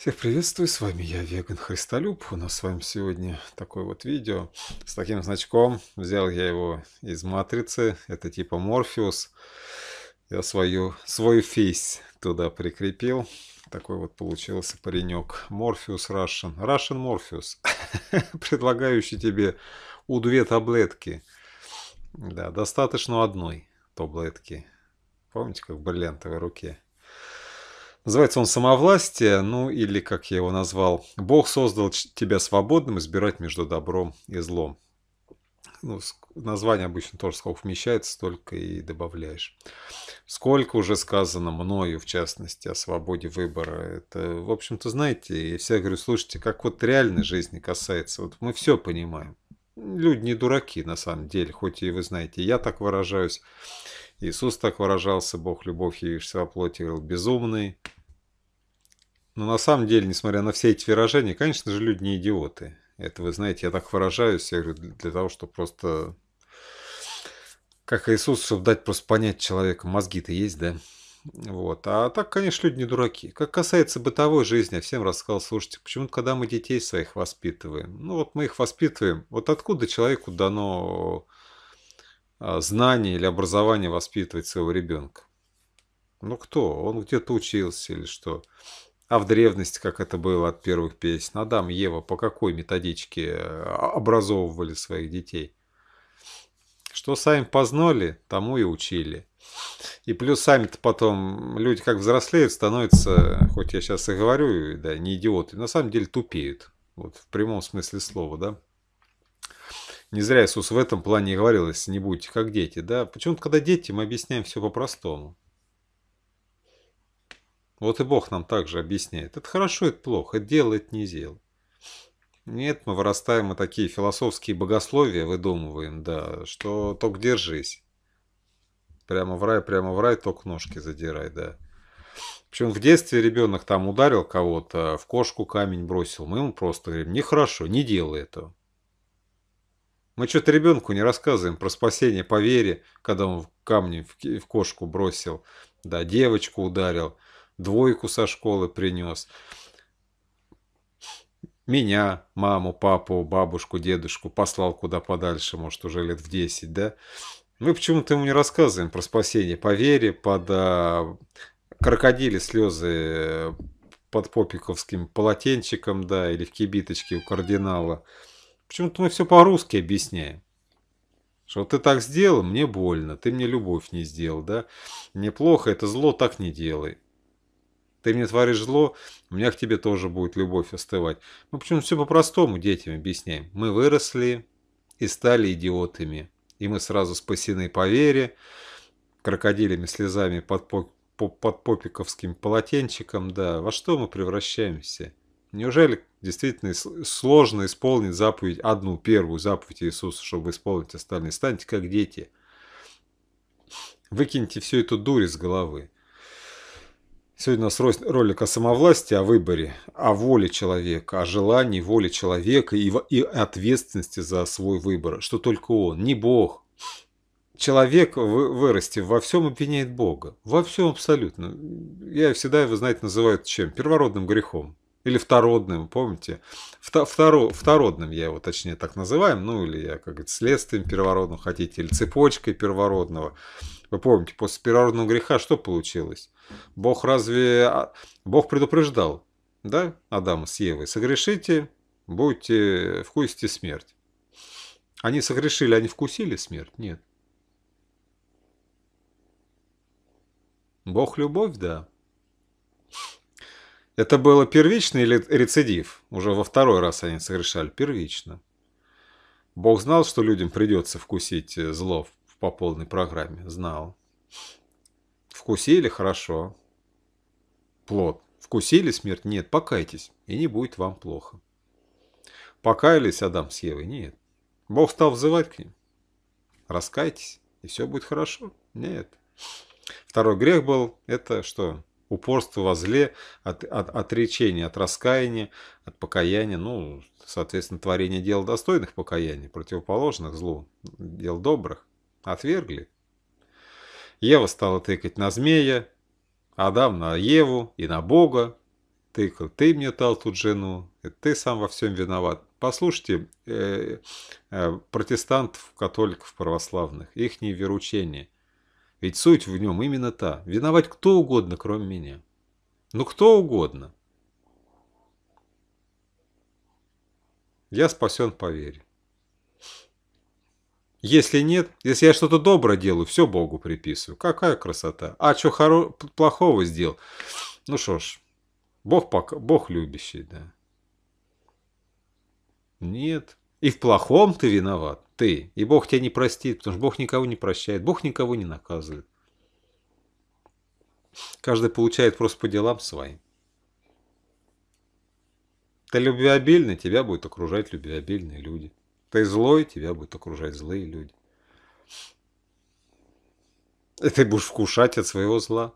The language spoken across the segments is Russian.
Всех приветствую, с вами я, Веган Христолюб. У нас с вами сегодня такое вот видео с таким значком. Взял я его из матрицы, это типа Морфеус. Я свою, свой фейс туда прикрепил. Такой вот получился паренек. Морфеус Russian. Russian Морфеус, предлагающий тебе у две таблетки. Да, достаточно одной таблетки. Помните, как в бриллиантовой руке? Называется он «Самовластие», ну или, как я его назвал, «Бог создал тебя свободным избирать между добром и злом». Ну, название обычно тоже сколько вмещается, столько и добавляешь. Сколько уже сказано мною, в частности, о свободе выбора. Это, в общем-то, знаете, я всегда говорю, слушайте, как вот реальной жизни касается, вот мы все понимаем. Люди не дураки, на самом деле, хоть и вы знаете, я так выражаюсь. Иисус так выражался, Бог любовь явившись во плоти, говорил «безумный». Но на самом деле, несмотря на все эти выражения, конечно же, люди не идиоты. Это вы знаете, я так выражаюсь, я говорю, для того, чтобы просто, как Иисус, чтобы дать просто понять человека, мозги-то есть, да? Вот. А так, конечно, люди не дураки. Как касается бытовой жизни, я всем рассказал, слушайте, почему-то, когда мы детей своих воспитываем, ну вот мы их воспитываем, вот откуда человеку дано а, знание или образование воспитывать своего ребенка. Ну кто? Он где-то учился или что? А в древности, как это было от первых песен, Адам, Ева, по какой методичке а, образовывали своих детей? Что сами познали, тому и учили. И плюс сами-то потом люди как взрослеют, становятся, хоть я сейчас и говорю, да, не идиоты, на самом деле тупеют. Вот в прямом смысле слова, да. Не зря Иисус в этом плане говорил, если не будете как дети. Да? Почему-то, когда дети, мы объясняем все по-простому. Вот и Бог нам также объясняет. Это хорошо, это плохо, это дело, не дело. Нет, мы вырастаем и такие философские богословия выдумываем, да, что только держись. Прямо в рай, прямо в рай, только ножки задирай, да. Причем в детстве ребенок там ударил кого-то, в кошку камень бросил. Мы ему просто говорим, нехорошо, не делай этого. Мы что-то ребенку не рассказываем про спасение по вере, когда он камни в кошку бросил, да, девочку ударил, двойку со школы принес. Меня, маму, папу, бабушку, дедушку послал куда подальше, может, уже лет в 10, да? Мы почему-то ему не рассказываем про спасение по вере, под а, крокодили слезы э, под попиковским полотенчиком, да, или в кибиточке у кардинала – Почему-то мы все по-русски объясняем. Что ты так сделал, мне больно, ты мне любовь не сделал, да? Неплохо, это зло, так не делай. Ты мне творишь зло, у меня к тебе тоже будет любовь остывать. Мы почему-то все по-простому детям объясняем. Мы выросли и стали идиотами. И мы сразу спасены по вере, крокодилями слезами под, по, под попиковским полотенчиком, да. Во что мы превращаемся? Неужели действительно сложно исполнить заповедь, одну первую заповедь Иисуса, чтобы исполнить остальные? Станьте как дети. Выкиньте всю эту дурь из головы. Сегодня у нас ролик о самовластии, о выборе, о воле человека, о желании воли человека и, ответственности за свой выбор, что только он, не Бог. Человек, вырасти во всем обвиняет Бога. Во всем абсолютно. Я всегда его, знаете, называют чем? Первородным грехом. Или втородным, помните? Второ, втородным я его, точнее, так называю. Ну, или я, как говорится, следствием первородного хотите, или цепочкой первородного. Вы помните, после первородного греха что получилось? Бог разве... А, Бог предупреждал, да, Адама с Евой, согрешите, будете, вкусите смерть. Они согрешили, они вкусили смерть? Нет. Бог любовь, да. Это было первичный или рецидив? Уже во второй раз они согрешали первично. Бог знал, что людям придется вкусить э, зло по полной программе? Знал. Вкусили – хорошо. Плод. Вкусили смерть? Нет, покайтесь, и не будет вам плохо. Покаялись Адам с Евой? Нет. Бог стал взывать к ним. Раскайтесь, и все будет хорошо? Нет. Второй грех был – это что? упорство во зле, от, от отречения, от раскаяния, от покаяния, ну, соответственно, творение дел достойных покаяния, противоположных злу, дел добрых, отвергли. Ева стала тыкать на змея, Адам на Еву и на Бога, тыкал, ты мне дал тут жену, ты сам во всем виноват. Послушайте э, э, протестантов, католиков, православных, их веручение – ведь суть в нем именно та. Виноват кто угодно, кроме меня. Ну кто угодно. Я спасен по вере. Если нет, если я что-то доброе делаю, все Богу приписываю. Какая красота. А что хоро... плохого сделал? Ну что ж, Бог, пока... Бог любящий, да. Нет. И в плохом ты виноват ты. И Бог тебя не простит, потому что Бог никого не прощает, Бог никого не наказывает. Каждый получает просто по делам своим. Ты любвеобильный, тебя будут окружать любвеобильные люди. Ты злой, тебя будут окружать злые люди. И ты будешь вкушать от своего зла.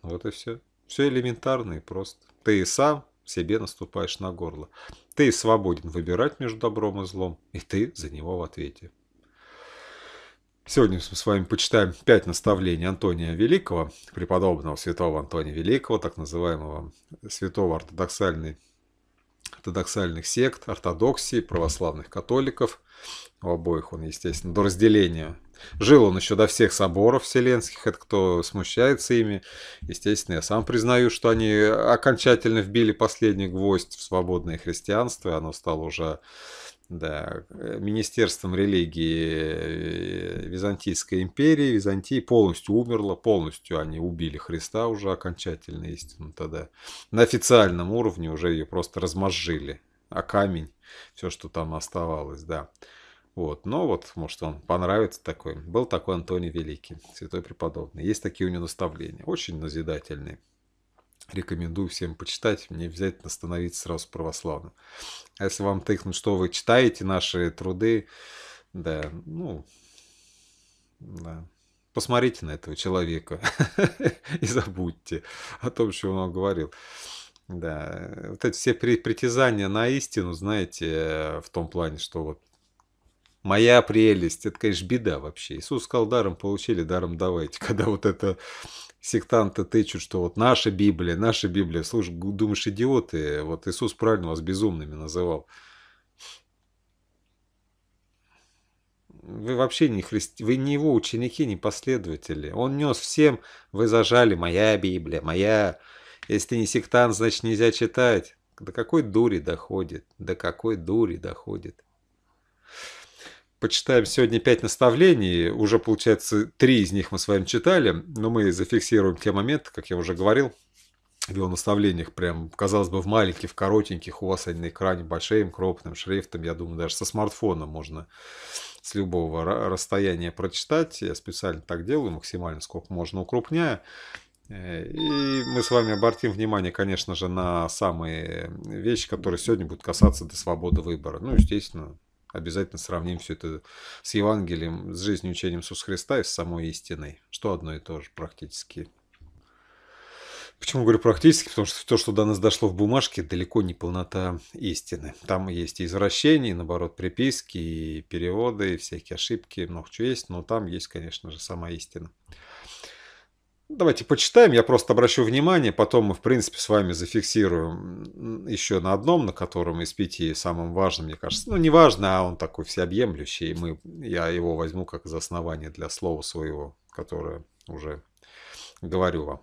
Вот и все. Все элементарно и просто. Ты и сам себе наступаешь на горло. Ты свободен выбирать между добром и злом, и ты за него в ответе. Сегодня мы с вами почитаем пять наставлений Антония Великого, преподобного святого Антония Великого, так называемого святого ортодоксальной ортодоксальных сект, ортодоксии, православных католиков. У обоих он, естественно, до разделения Жил он еще до всех соборов вселенских, это кто смущается ими. Естественно, я сам признаю, что они окончательно вбили последний гвоздь в свободное христианство, оно стало уже да, Министерством религии э, Византийской империи. Византии полностью умерла, полностью они убили Христа уже окончательно, истину тогда. На официальном уровне уже ее просто размозжили, а камень, все, что там оставалось, да. Вот. Но вот, может, он понравится такой. Был такой Антоний Великий, святой преподобный. Есть такие у него наставления, очень назидательные. Рекомендую всем почитать, мне обязательно становиться сразу православным. А если вам тыкнут, что вы читаете наши труды, да, ну, да. Посмотрите на этого человека и забудьте о том, что он вам говорил. Да, вот эти все притязания на истину, знаете, э, в том плане, что вот Моя прелесть. Это, конечно, беда вообще. Иисус сказал, даром получили, даром давайте. Когда вот это сектанты тычут, что вот наша Библия, наша Библия. Слушай, думаешь, идиоты, вот Иисус правильно вас безумными называл. Вы вообще не христи... вы не его ученики, не последователи. Он нес всем, вы зажали, моя Библия, моя... Если ты не сектант, значит нельзя читать. До какой дури доходит? До какой дури доходит? почитаем сегодня пять наставлений. Уже, получается, три из них мы с вами читали, но мы зафиксируем те моменты, как я уже говорил, в его наставлениях прям, казалось бы, в маленьких, в коротеньких, у вас они на экране большим, крупным шрифтом, я думаю, даже со смартфона можно с любого расстояния прочитать. Я специально так делаю, максимально сколько можно укрупняя. Э, и мы с вами обратим внимание, конечно же, на самые вещи, которые сегодня будут касаться до свободы выбора. Ну, естественно, обязательно сравним все это с Евангелием, с жизнью учением Иисуса Христа и с самой истиной, что одно и то же практически. Почему говорю практически? Потому что то, что до нас дошло в бумажке, далеко не полнота истины. Там есть и извращения, и, наоборот, приписки, и переводы, и всякие ошибки, много чего есть, но там есть, конечно же, сама истина. Ну, давайте почитаем, я просто обращу внимание, потом мы, в принципе, с вами зафиксируем еще на одном, на котором из пяти самым важным, мне кажется. Ну, не важно, а он такой всеобъемлющий, и мы, я его возьму как за основание для слова своего, которое уже говорю вам.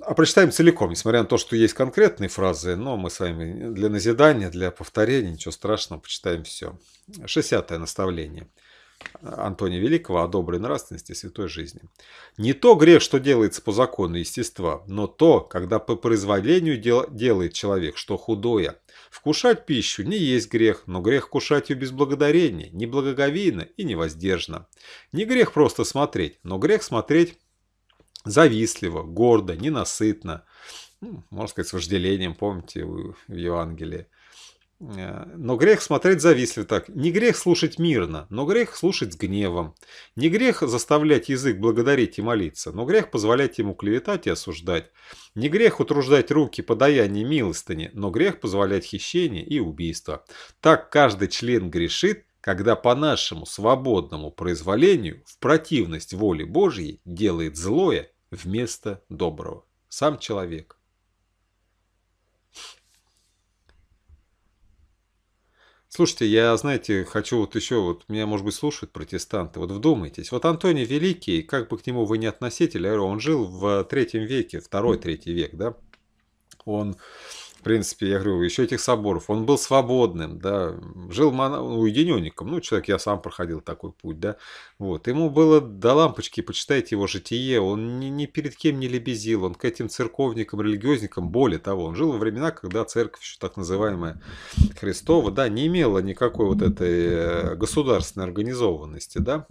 А прочитаем целиком, несмотря на то, что есть конкретные фразы, но мы с вами для назидания, для повторения, ничего страшного, почитаем все. 60 наставление. Антония Великого о доброй нравственности и святой жизни. Не то грех, что делается по закону естества, но то, когда по произволению дел, делает человек, что худое. Вкушать пищу не есть грех, но грех кушать ее без благодарения, неблагоговейно и невоздержно. Не грех просто смотреть, но грех смотреть завистливо, гордо, ненасытно. Ну, можно сказать, с вожделением, помните, в Евангелии. Э, но грех смотреть завистливо так. Не грех слушать мирно, но грех слушать с гневом. Не грех заставлять язык благодарить и молиться, но грех позволять ему клеветать и осуждать. Не грех утруждать руки подаяние милостыни, но грех позволять хищение и убийство. Так каждый член грешит, когда по нашему свободному произволению в противность воли Божьей делает злое вместо доброго. Сам человек. Слушайте, я, знаете, хочу вот еще, вот меня, может быть, слушают протестанты, вот вдумайтесь. Вот Антоний Великий, как бы к нему вы ни не относили, он жил в э, третьем веке, второй-третий век, да? Он принципе, я говорю, еще этих соборов. Он был свободным, да, жил моно... Ну, уединенником. Ну, человек, я сам проходил такой путь, да. Вот, ему было до лампочки, почитайте его житие, он ни, ни перед кем не лебезил, он к этим церковникам, религиозникам, более того, он жил во времена, когда церковь, еще так называемая Христова, да, не имела никакой вот этой э, государственной организованности, да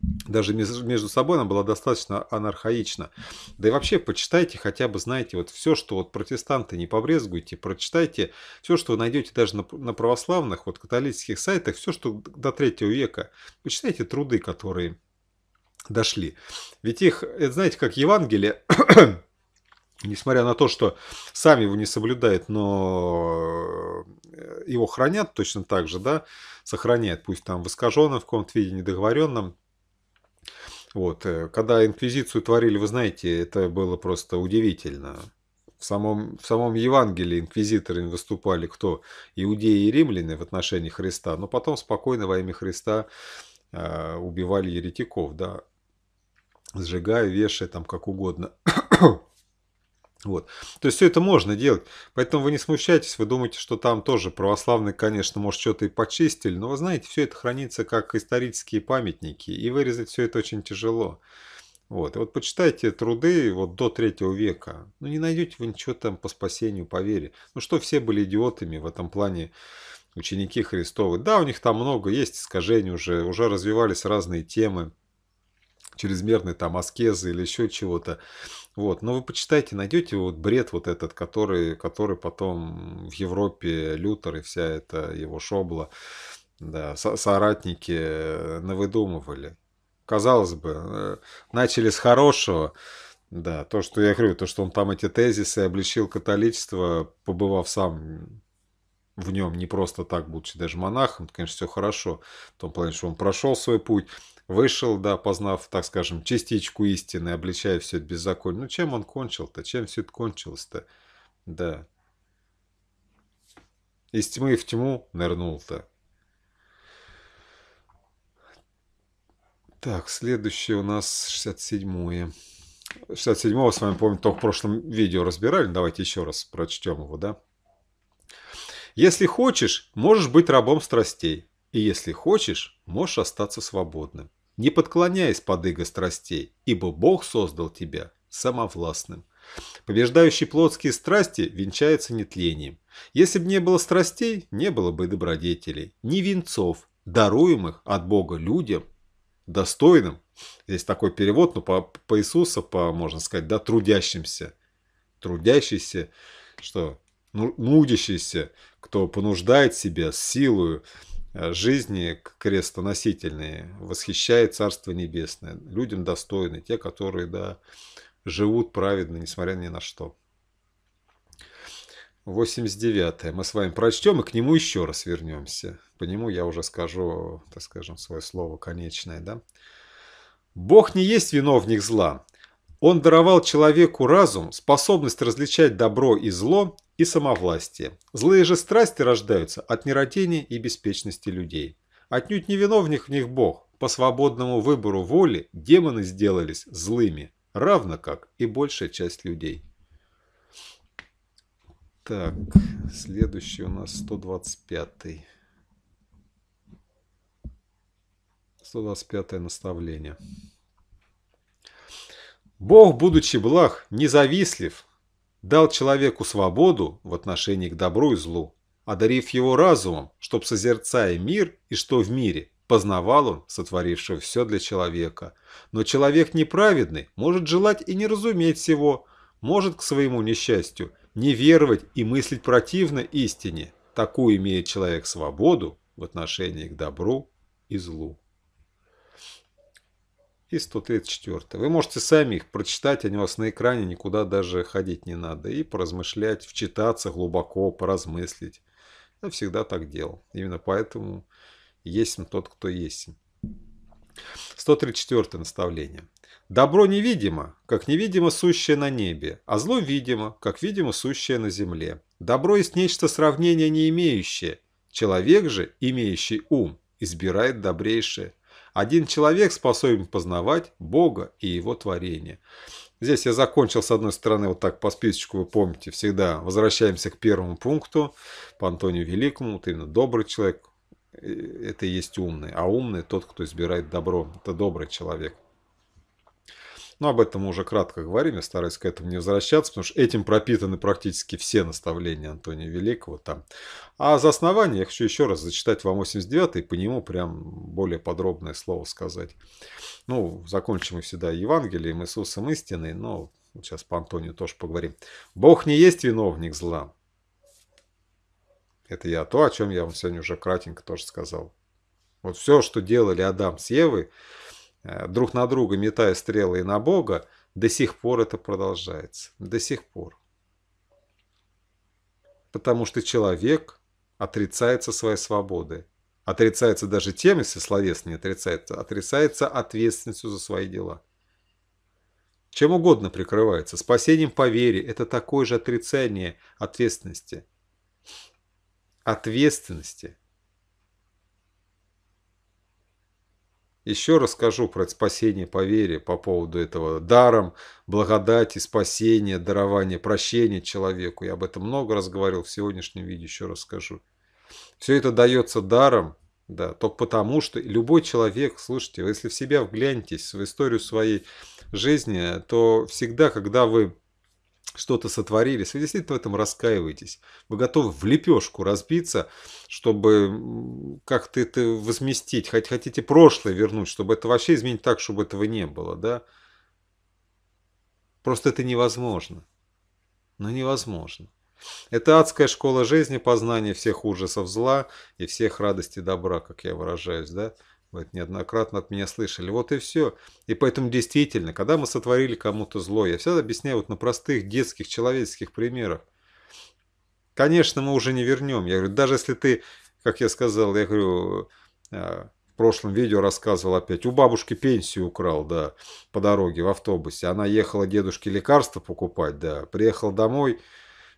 даже между собой она была достаточно анархаична. Да и вообще, почитайте хотя бы, знаете, вот все, что вот протестанты не побрезгуйте, прочитайте все, что вы найдете даже на, на православных, вот католических сайтах, все, что до третьего века. Почитайте труды, которые дошли. Ведь их, это, знаете, как Евангелие, несмотря на то, что сами его не соблюдают, но э, его хранят точно так же, да, сохраняют, пусть там в искаженном в каком-то виде, недоговоренном, вот. Э, когда инквизицию творили, вы знаете, это было просто удивительно. В самом, в самом Евангелии инквизиторами выступали кто? Иудеи и римляне в отношении Христа, но потом спокойно во имя Христа э, убивали еретиков, да, сжигая, вешая там как угодно. Вот. То есть все это можно делать. Поэтому вы не смущайтесь, вы думаете, что там тоже православные, конечно, может, что-то и почистили. Но вы знаете, все это хранится как исторические памятники. И вырезать все это очень тяжело. Вот. И вот почитайте труды вот до третьего века. Ну, не найдете вы ничего там по спасению, по вере. Ну, что все были идиотами в этом плане ученики Христовы. Да, у них там много есть искажений уже, уже развивались разные темы чрезмерные там аскезы или еще чего-то. Вот, но вы почитайте, найдете вот бред вот этот, который, который потом в Европе Лютер и вся эта его шобла, да, со соратники э, навыдумывали. Казалось бы, э, начали с хорошего, да, то, что я говорю, то, что он там эти тезисы обличил католичество, побывав сам в нем не просто так, будучи даже монахом, конечно, все хорошо, в том плане, что он прошел свой путь, Вышел, да, познав, так скажем, частичку истины, обличая все это беззаконие. Ну, чем он кончил-то? Чем все это кончилось-то? Да. Из тьмы в тьму нырнул-то. Так, следующее у нас 67-е. 67-го с вами, помню, только в прошлом видео разбирали. Давайте еще раз прочтем его, да? «Если хочешь, можешь быть рабом страстей, и если хочешь, можешь остаться свободным не подклоняясь под иго страстей, ибо Бог создал тебя самовластным. Побеждающий плотские страсти венчается нетлением. Если бы не было страстей, не было бы добродетелей, ни венцов, даруемых от Бога людям, достойным, здесь такой перевод, но ну, по, по Иисусу, по, можно сказать, да, трудящимся, трудящийся, что, ну, нудящийся, кто понуждает себя с силою, Э, жизни крестоносительные, восхищает Царство Небесное. Людям достойны, те, которые да, живут праведно, несмотря ни на что. 89 мы с вами прочтем и к нему еще раз вернемся. По нему я уже скажу, так скажем, свое слово конечное. Да? Бог не есть виновник зла, он даровал человеку разум, способность различать добро и зло и самовластие. Злые же страсти рождаются от нерадения и беспечности людей. Отнюдь не виновник в них Бог. По свободному выбору воли демоны сделались злыми, равно как и большая часть людей. Так, следующий у нас 125. 125 наставление. Бог, будучи благ, независлив, дал человеку свободу в отношении к добру и злу, одарив его разумом, чтоб, созерцая мир и что в мире, познавал он, сотворившего все для человека. Но человек неправедный может желать и не разуметь всего, может к своему несчастью не веровать и мыслить противно истине. Такую имеет человек свободу в отношении к добру и злу и 134. Вы можете сами их прочитать, они у вас на экране, никуда даже ходить не надо. И поразмышлять, вчитаться глубоко, поразмыслить. Я всегда так делал. Именно поэтому есть тот, кто есть. 134 наставление. Добро невидимо, как невидимо сущее на небе, а зло видимо, как видимо сущее на земле. Добро есть нечто сравнения не имеющее. Человек же, имеющий ум, избирает добрейшее. Один человек способен познавать Бога и его творение. Здесь я закончил с одной стороны вот так по списочку, вы помните, всегда возвращаемся к первому пункту по Антонию Великому, вот именно добрый человек, э, это и есть умный, а умный тот, кто избирает добро, это добрый человек. Но ну, об этом мы уже кратко говорили, стараюсь к этому не возвращаться, потому что этим пропитаны практически все наставления Антония Великого там. А за основание я хочу еще раз зачитать вам 89 и по нему прям более подробное слово сказать. Ну, закончим мы всегда Евангелием, Иисусом истиной, но сейчас по Антонию тоже поговорим. «Бог не есть виновник зла». Это я то, о чем я вам сегодня уже кратенько тоже сказал. Вот все, что делали Адам с Евой, Э, друг на друга метая стрелы и на Бога, до сих пор это продолжается. До сих пор. Потому что человек отрицается своей свободы. Отрицается даже тем, если словесно не отрицается, отрицается ответственностью за свои дела. Чем угодно прикрывается. Спасением по вере – это такое же отрицание ответственности. Ответственности – Еще расскажу про спасение по вере по поводу этого даром, благодати, спасения, дарования, прощения человеку. Я об этом много раз говорил в сегодняшнем видео, еще расскажу. Все это дается даром, да, только потому, что любой человек, слушайте, если в себя вглянетесь, в историю своей жизни, то всегда, когда вы что-то сотворили, если вы действительно в этом раскаиваетесь, вы готовы в лепешку разбиться, чтобы как-то это возместить, хоть хотите прошлое вернуть, чтобы это вообще изменить так, чтобы этого не было, да? Просто это невозможно. Но ну, невозможно. Это адская школа жизни, познание всех ужасов зла и всех радостей добра, как я выражаюсь, да? Вот неоднократно от меня слышали. Вот и все. И поэтому действительно, когда мы сотворили кому-то зло, я всегда объясняю вот на простых детских человеческих примерах. Конечно, мы уже не вернем. Я говорю, даже если ты, как я сказал, я говорю, э, в прошлом видео рассказывал опять, у бабушки пенсию украл, да, по дороге в автобусе. Она ехала дедушке лекарства покупать, да, приехал домой,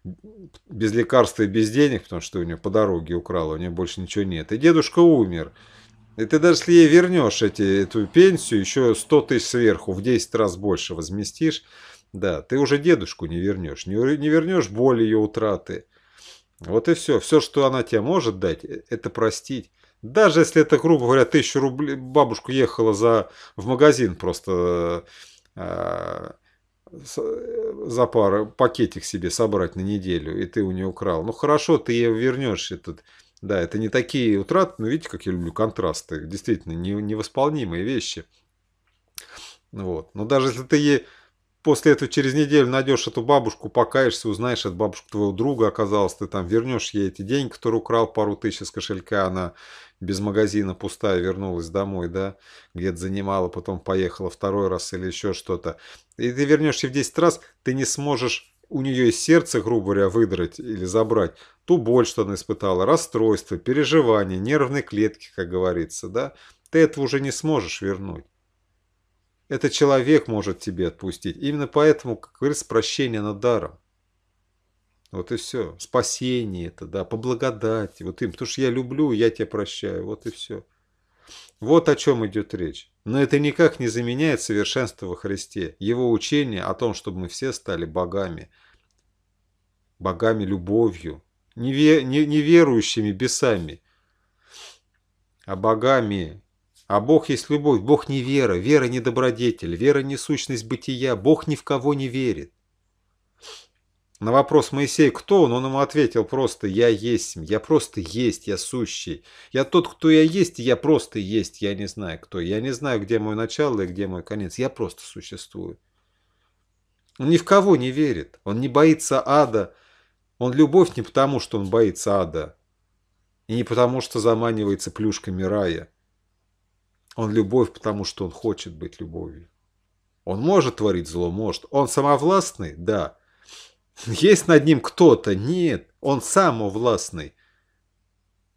без лекарства и без денег, потому что у нее по дороге украла, у нее больше ничего нет. И дедушка умер. И ты даже если ей вернешь эти, эту пенсию, еще 100 тысяч сверху, в 10 раз больше возместишь, да, ты уже дедушку не вернешь, не, не вернешь боль ее утраты. Вот и все. Все, что она тебе может дать, э, это простить. Даже если это, грубо говоря, тысячу рублей, бабушку ехала за, в магазин просто э, э, за пару пакетик себе собрать на неделю, и ты у нее украл. Ну хорошо, ты ей вернешь этот да, это не такие утраты, но видите, как я люблю контрасты. Действительно, не, невосполнимые вещи. Вот. Но даже если ты ей после этого через неделю найдешь эту бабушку, покаешься, узнаешь, от бабушку твоего друга оказалось, ты там вернешь ей эти деньги, которые украл пару тысяч из кошелька, она без магазина пустая вернулась домой, да, где-то занимала, потом поехала второй раз или еще что-то. И ты вернешься в 10 раз, ты не сможешь у нее из сердца, грубо говоря, выдрать или забрать, ту боль, что она испытала, расстройство, переживания, нервные клетки, как говорится, да, ты этого уже не сможешь вернуть. Это человек может тебе отпустить. Именно поэтому, как говорится, прощение над даром. Вот и все. Спасение это, да, по благодати. Вот им, потому что я люблю, я тебя прощаю. Вот и все. Вот о чем идет речь. Но это никак не заменяет совершенство во Христе, его учение о том, чтобы мы все стали богами, богами любовью, неверующими бесами, а богами. А Бог есть любовь, Бог не вера, вера не добродетель, вера не сущность бытия, Бог ни в кого не верит. На вопрос Моисея, кто он, он ему ответил просто «Я есть, я просто есть, я сущий. Я тот, кто я есть, и я просто есть, я не знаю кто. Я не знаю, где мое начало и где мой конец. Я просто существую». Он ни в кого не верит, он не боится ада. Он любовь не потому, что он боится ада, и не потому, что заманивается плюшками рая. Он любовь, потому что он хочет быть любовью. Он может творить зло, может. Он самовластный? Да. Есть над ним кто-то? Нет, он самовластный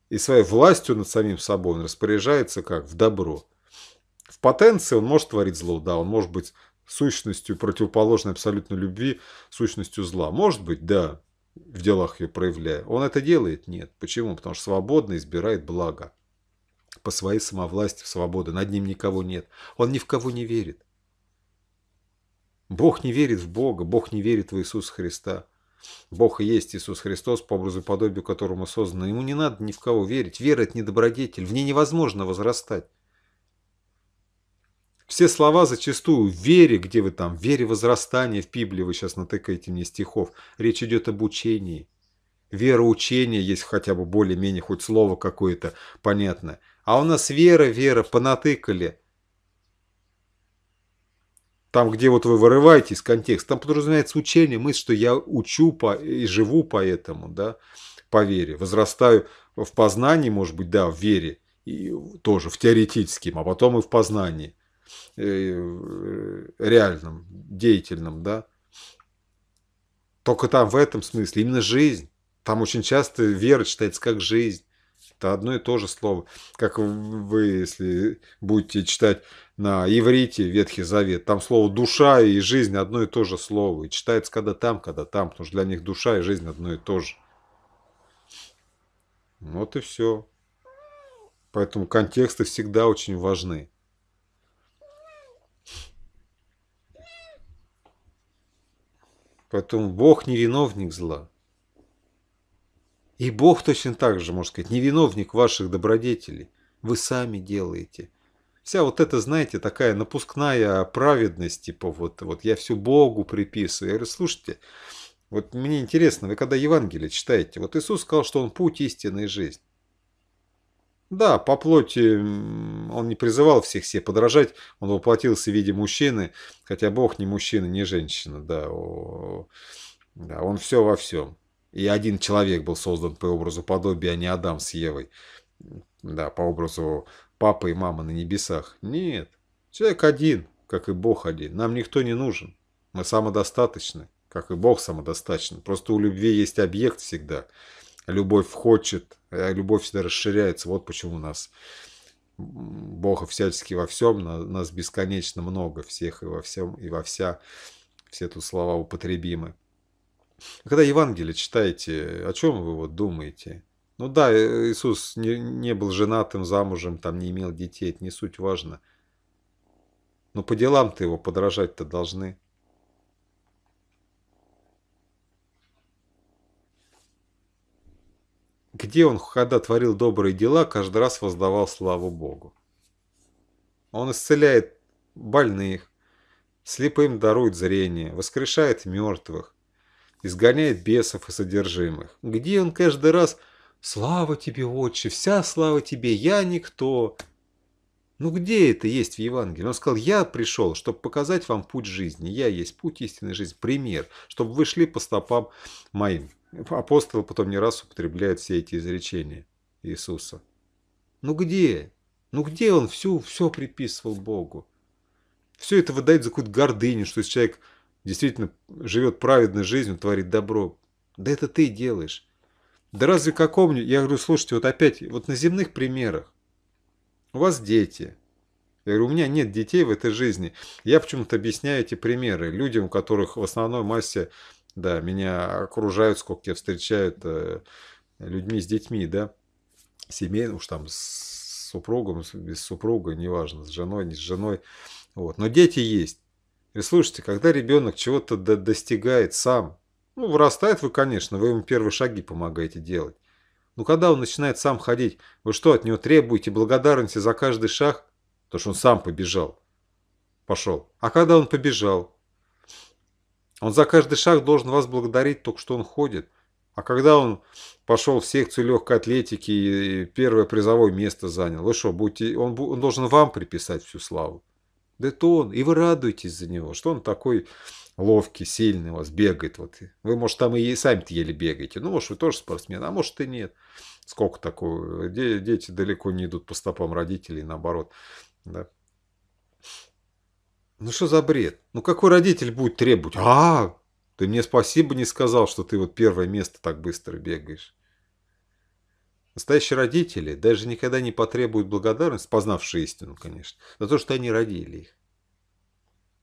И своей властью над самим собой он распоряжается как? В добро. В потенции он может творить зло, да, он может быть сущностью противоположной абсолютно любви, сущностью зла. Может быть, да, в делах ее проявляя. Он это делает? Нет. Почему? Потому что свободно избирает благо. По своей самовласти, свободы. Над ним никого нет. Он ни в кого не верит. Бог не верит в Бога, Бог не верит в Иисуса Христа. Бог и есть Иисус Христос, по образу и подобию которому создано. Ему не надо ни в кого верить. Вера – это недобродетель, в ней невозможно возрастать. Все слова зачастую в вере, где вы там, в вере возрастания, в Библии вы сейчас натыкаете мне стихов. Речь идет об учении. Вера учение есть хотя бы более-менее хоть слово какое-то понятное. А у нас вера, вера, понатыкали – там, где вот вы вырываете из контекста, там подразумевается учение, мысль, что я учу по, и живу по этому, да, по вере. Возрастаю в познании, может быть, да, в вере, и тоже в теоретическом, а потом и в познании э, э, реальном, деятельном, да. Только там в этом смысле именно жизнь. Там очень часто вера читается как жизнь. Это одно и то же слово. Как вы, если будете читать на иврите Ветхий Завет, там слово «душа» и «жизнь» одно и то же слово. И читается когда там, когда там, потому что для них душа и жизнь одно и то же. Вот и все. Поэтому контексты всегда очень важны. Поэтому Бог не виновник зла. И Бог точно так же, можно сказать, не виновник ваших добродетелей. Вы сами делаете. Вся вот эта, знаете, такая напускная праведность, типа вот, вот я все Богу приписываю. Я говорю, слушайте, вот мне интересно, вы когда Евангелие читаете, вот Иисус сказал, что Он путь, истина и жизнь. Да, по плоти он не призывал всех себе подражать, он воплотился в виде мужчины, хотя Бог не мужчина, не женщина, да, да он все во всем. И один человек был создан по образу подобия, а не Адам с Евой. Да, по образу папы и мамы на небесах. Нет, человек один, как и Бог один. Нам никто не нужен. Мы самодостаточны, как и Бог самодостаточен. Просто у любви есть объект всегда. Любовь хочет, э, любовь всегда расширяется. Вот почему у нас Бога всячески во всем, нас бесконечно много всех и во всем, и во вся. Все тут слова употребимы. А когда Евангелие читаете, о чем вы вот думаете? Ну да, э, Иисус не, не был женатым, замужем, там не имел детей, это не суть важно. Но по делам-то его подражать-то должны. Где он, когда творил добрые дела, каждый раз воздавал славу Богу. Он исцеляет больных, слепым дарует зрение, воскрешает мертвых, изгоняет бесов и содержимых. Где он каждый раз «Слава тебе, отче, вся слава тебе, я никто». Ну где это есть в Евангелии? Он сказал, я пришел, чтобы показать вам путь жизни. Я есть путь истинной жизни, пример, чтобы вы шли по стопам моим. Апостолы потом не раз употребляют все эти изречения Иисуса. Ну где? Ну где он все, все приписывал Богу? Все это выдает за какую-то гордыню, что если человек действительно живет праведной жизнью, творит добро. Да это ты делаешь. Да разве какому... Я говорю, слушайте, вот опять, вот на земных примерах. У вас дети. Я говорю, у меня нет детей в этой жизни. Я почему-то объясняю эти примеры людям, у которых в основной массе, да, меня окружают, сколько я встречаю это э, людьми с детьми, да, семейным, уж там с супругом, без супруга, неважно, с женой, не с женой. Вот. Но дети есть. И слушайте, когда ребенок чего-то достигает сам, ну, вырастает вы, конечно, вы ему первые шаги помогаете делать. Но когда он начинает сам ходить, вы что, от него требуете благодарности за каждый шаг? Потому что он сам побежал. Пошел. А когда он побежал? Он за каждый шаг должен вас благодарить, только что он ходит. А когда он пошел в секцию легкой атлетики и первое призовое место занял, вы что, будете, он, он должен вам приписать всю славу? Да это он, и вы радуетесь за него, что он такой ловкий, сильный у вас, бегает. Вот. Вы, может, там и сами-то еле бегаете. Ну, может, вы тоже спортсмен, а может, и нет. Сколько такого? Дети далеко не идут по стопам родителей, наоборот. Да. Ну, что за бред? Ну, какой родитель будет требовать? А, ты мне спасибо не сказал, что ты вот первое место так быстро бегаешь. Настоящие родители даже никогда не потребуют благодарность, познавшие истину, конечно, за то, что они родили их.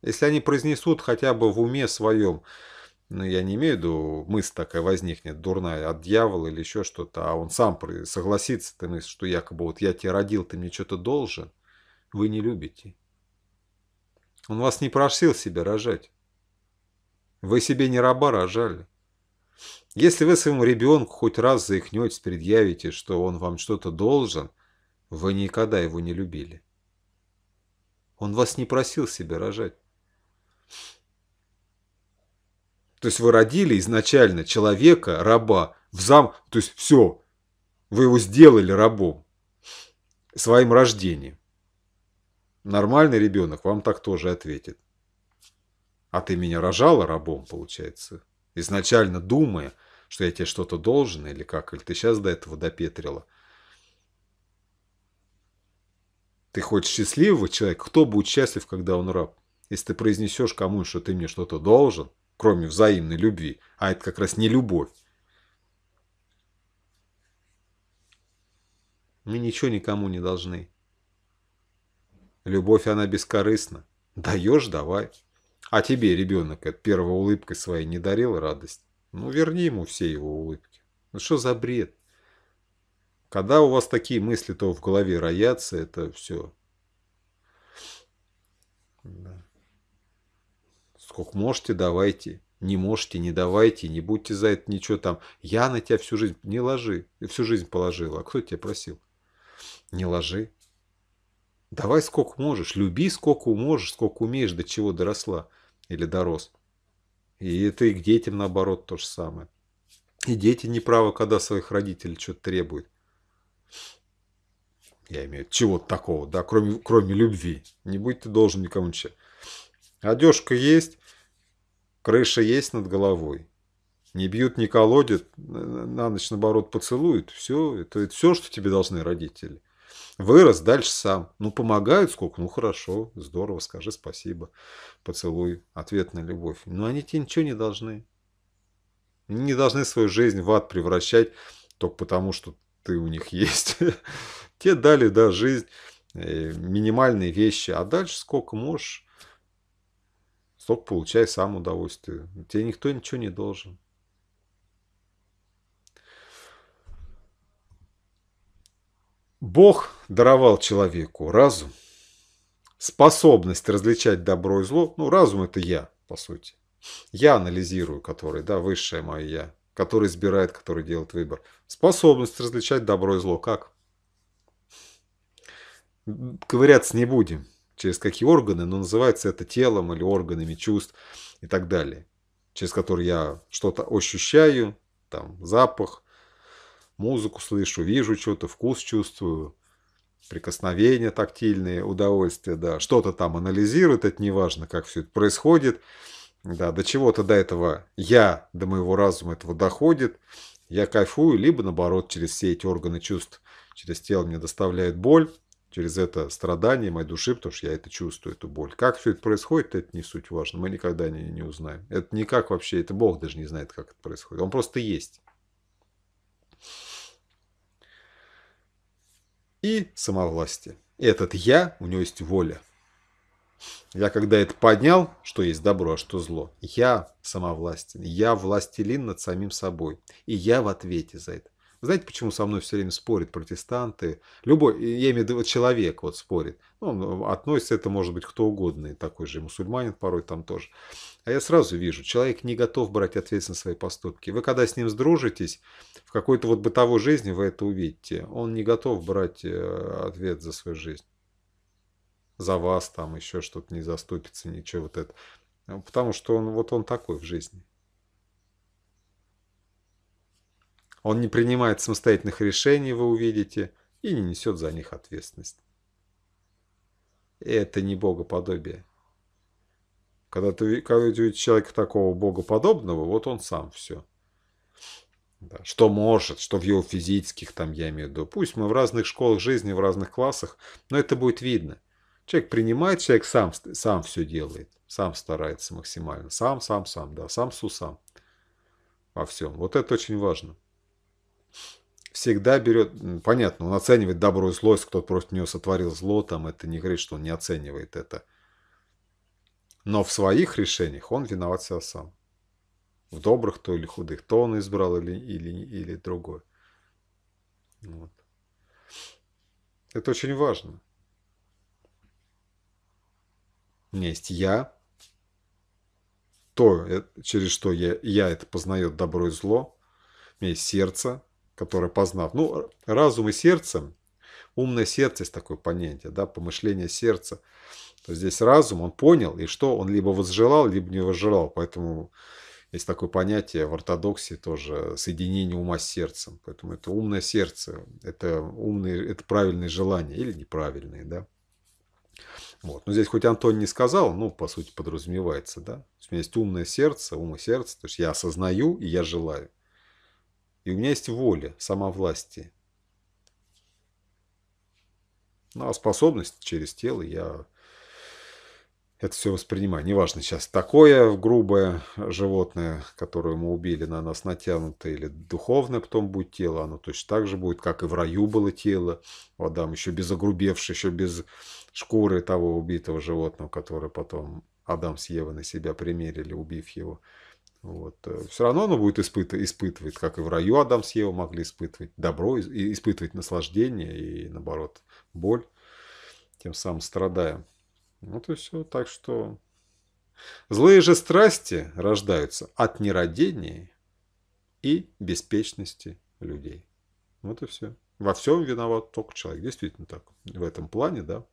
Если они произнесут хотя бы в уме своем, ну я не имею в виду, мысль такая возникнет, дурная, от дьявола или еще что-то, а он сам согласится, ты мысль, что якобы вот я тебя родил, ты мне что-то должен, вы не любите. Он вас не просил себя рожать. Вы себе не раба рожали. Если вы своему ребенку хоть раз заикнетесь, предъявите, что он вам что-то должен, вы никогда его не любили. Он вас не просил себя рожать. То есть вы родили изначально человека, раба, в зам... То есть все, вы его сделали рабом своим рождением. Нормальный ребенок вам так тоже ответит. А ты меня рожала рабом, получается изначально думая, что я тебе что-то должен или как, или ты сейчас до этого допетрила. Ты хочешь счастливого человека? Кто будет счастлив, когда он раб? Если ты произнесешь кому нибудь что ты мне что-то должен, кроме взаимной любви, а это как раз не любовь, Мы ничего никому не должны. Любовь, она бескорыстна. Даешь – давай. А тебе ребенок от первой улыбкой своей не дарил радость? Ну, верни ему все его улыбки. Ну, что за бред? Когда у вас такие мысли, то в голове роятся, это все. Да. Сколько можете, давайте. Не можете, не давайте, не будьте за это ничего там. Я на тебя всю жизнь не ложи. Всю жизнь положила. А кто тебя просил? Не ложи. Давай сколько можешь, люби сколько можешь, сколько умеешь, до чего доросла или дорос. И это и к детям наоборот то же самое. И дети не правы, когда своих родителей что-то требуют. Я имею в виду, чего-то такого, да, кроме, кроме любви. Не будь ты должен никому ничего. Одежка есть, крыша есть над головой. Не бьют, не колодят, на ночь, наоборот, поцелуют. Все, это, это все, что тебе должны родители. Вырос, дальше сам. Ну, помогают сколько? Ну, хорошо, здорово, скажи спасибо, поцелуй, ответ на любовь. Но они тебе ничего не должны. Они не должны свою жизнь в ад превращать только потому, что ты у них есть. Те дали, да, жизнь, э, минимальные вещи, а дальше сколько можешь, столько получай сам удовольствие. Тебе никто ничего не должен. Бог даровал человеку разум, способность различать добро и зло. Ну, разум – это я, по сути. Я анализирую, который, да, высшее мое я, который избирает, который делает выбор. Способность различать добро и зло. Как? Ковыряться м-м, не будем. Через какие органы, но ну, называется это телом или органами чувств и так далее. Через которые я что-то ощущаю, там, запах, музыку слышу, вижу что-то, вкус чувствую, прикосновения тактильные, удовольствие, да, что-то там анализирует, это неважно, как все это происходит, да, до чего-то до этого я, до моего разума этого доходит, я кайфую, либо наоборот, через все эти органы чувств, через тело мне доставляет боль, через это страдание моей души, потому что я это чувствую, эту боль. Как все это происходит, это не суть важно, мы никогда не, не узнаем. Это никак вообще, это Бог даже не знает, как это происходит. Он просто есть. И самовластие. Этот «я», у него есть воля. Я когда это поднял, что есть добро, а что зло, я самовластен, я властелин над самим собой, и я в ответе за это. Знаете, почему со мной все время спорят протестанты? Любой, я имею в виду, человек вот спорит. Ну, он относится это, может быть, кто угодно, и такой же мусульманин порой там тоже. А я сразу вижу, человек не готов брать ответственность за свои поступки. Вы когда с ним сдружитесь, в какой-то вот бытовой жизни вы это увидите. Он не готов брать э, ответ за свою жизнь. За вас там еще что-то не заступится, ничего вот это. Потому что он вот он такой в жизни. Он не принимает самостоятельных решений, вы увидите, и не несет за них ответственность. Это не богоподобие. Когда ты, видишь человека такого богоподобного, вот он сам все. Да. Что может, что в его физических, там я имею в виду. Пусть мы в разных школах жизни, в разных классах, но это будет видно. Человек принимает, человек сам, сам все делает, сам старается максимально. Сам, сам, сам, да, сам су сам. во всем. Вот это очень важно всегда берет, понятно, он оценивает добро и зло, кто-то против него сотворил зло, там это не говорит, что он не оценивает это. Но в своих решениях он виноват себя сам. В добрых то или худых, то он избрал или, или, или другое. Вот. Это очень важно. У меня есть я, то, э, через что я, я это познает добро и зло, у меня есть сердце, которое познав. Ну, разум и сердце, умное сердце есть такое понятие, да, помышление сердца. То здесь разум, он понял, и что он либо возжелал, либо не возжелал. Поэтому есть такое понятие в ортодоксии тоже соединение ума с сердцем. Поэтому это умное сердце, это умные, это правильные желания или неправильные, да. Вот. Но здесь хоть Антон не сказал, ну, по сути, подразумевается, да. у меня есть умное сердце, ум и сердце, то есть я осознаю и я желаю. И у меня есть воля, самовластие. Ну, а способность через тело я это все воспринимаю. Неважно сейчас, такое грубое животное, которое мы убили, на нас натянуто, или духовное потом будет тело, оно точно так же будет, как и в раю было тело. У Адама еще без огрубевшей, еще без шкуры того убитого животного, которое потом Адам с Евой на себя примерили, убив его. Вот. Э, все равно оно будет испыт... испытывать, как и в раю Адам с Евой могли испытывать добро, и испытывать наслаждение и, наоборот, боль, тем самым страдая. Вот и все. Так что злые же страсти рождаются от нерадения и беспечности людей. Вот и все. Во всем виноват только человек. Действительно так. В этом плане, да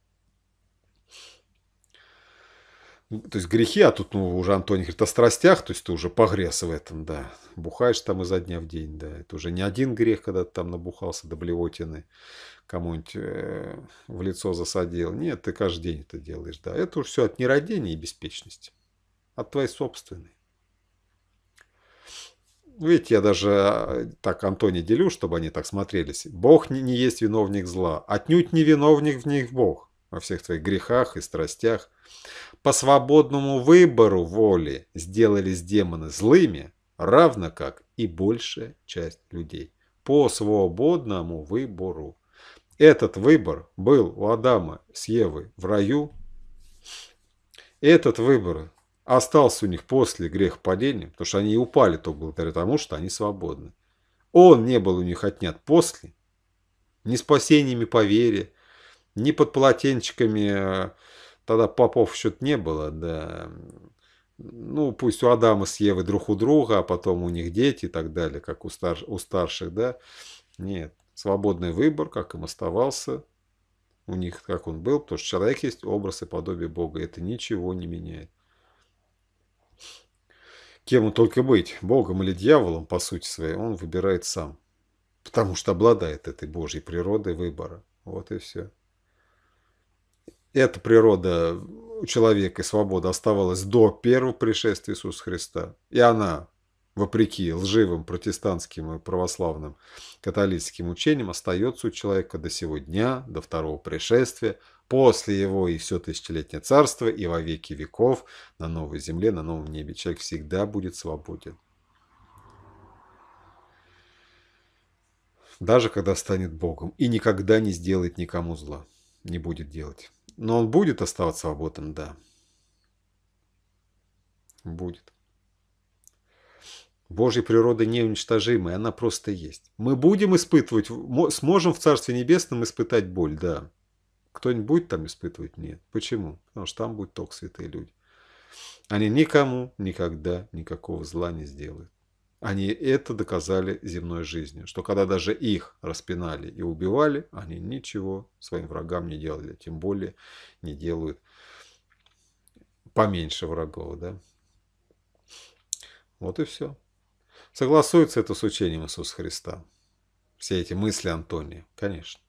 то есть грехи, а тут ну, уже Антоний говорит о страстях, то есть ты уже погрес в этом, да. Бухаешь там изо дня в день, да. Это уже не один грех, когда ты там набухался до блевотины, кому-нибудь э, в лицо засадил. Нет, ты каждый день это делаешь, да. Это уже все от нерадения и беспечности, от твоей собственной. Ну, видите, я даже а, так Антони делю, чтобы они так смотрелись. Бог не, не есть виновник зла, отнюдь не виновник в них Бог во всех твоих грехах и страстях. По свободному выбору воли сделались демоны злыми, равно как и большая часть людей. По свободному выбору. Этот выбор был у Адама с Евой в раю. Этот выбор остался у них после грехопадения, потому что они и упали только благодаря тому, что они свободны. Он не был у них отнят после, не спасениями по вере, ни под полотенчиками, э, тогда попов что-то не было, да. Ну, пусть у Адама с Евы друг у друга, а потом у них дети и так далее, как у, стар, у старших, да. Нет, свободный выбор, как им оставался, у них, как он был, потому что человек есть образ и подобие Бога, это ничего не меняет. Кем он только быть, Богом или дьяволом, по сути своей, он выбирает сам, потому что обладает этой Божьей природой выбора. Вот и все эта природа у человека и свобода оставалась до первого пришествия Иисуса Христа. И она, вопреки лживым протестантским и православным католическим учениям, остается у человека до сего дня, до второго пришествия, после его и все тысячелетнее царство, и во веки веков, на новой земле, на новом небе. Человек всегда будет свободен. Даже когда станет Богом и никогда не сделает никому зла, не будет делать. Но он будет оставаться свободным, да. Будет. Божья природа неуничтожимая, она просто есть. Мы будем испытывать, сможем в Царстве Небесном испытать боль, да. Кто-нибудь будет там испытывать? Нет. Почему? Потому что там будет только святые люди. Они никому никогда никакого зла не сделают. Они это доказали земной жизнью, что когда даже их распинали и убивали, они ничего своим врагам не делали, тем более не делают поменьше врагов. Да? Вот и все. Согласуется это с учением Иисуса Христа. Все эти мысли Антония, конечно.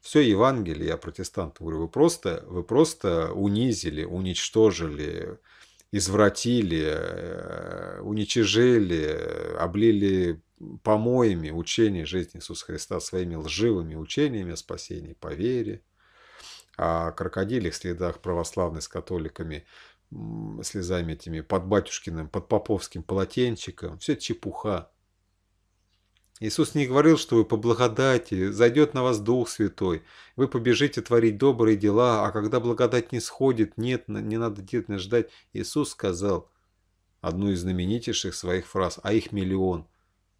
Все Евангелие, я протестант говорю, вы просто, вы просто унизили, уничтожили, извратили, э, уничижили, облили помоями учение жизни Иисуса Христа своими лживыми учениями о спасении по вере, о крокодилях следах православной с католиками, слезами этими под батюшкиным, под поповским полотенчиком. Все это чепуха. Иисус не говорил, что вы по благодати, зайдет на вас Дух Святой, вы побежите творить добрые дела, а когда благодать не сходит, нет, не надо детно ждать. Иисус сказал одну из знаменитейших своих фраз, а их миллион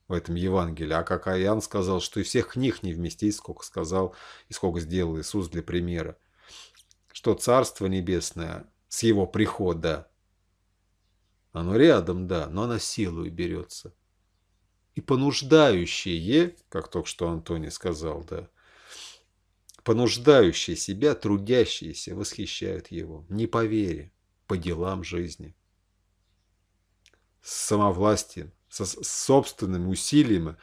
в этом Евангелии. А как Аян сказал, что и всех книг не вместить, сколько сказал и сколько сделал Иисус для примера. Что Царство Небесное с Его прихода, оно рядом, да, но оно силой берется и понуждающее, как только что Антони сказал, да, понуждающие себя, трудящиеся, восхищают его. Не по вере, по делам жизни. С самовластием, со собственным усилием,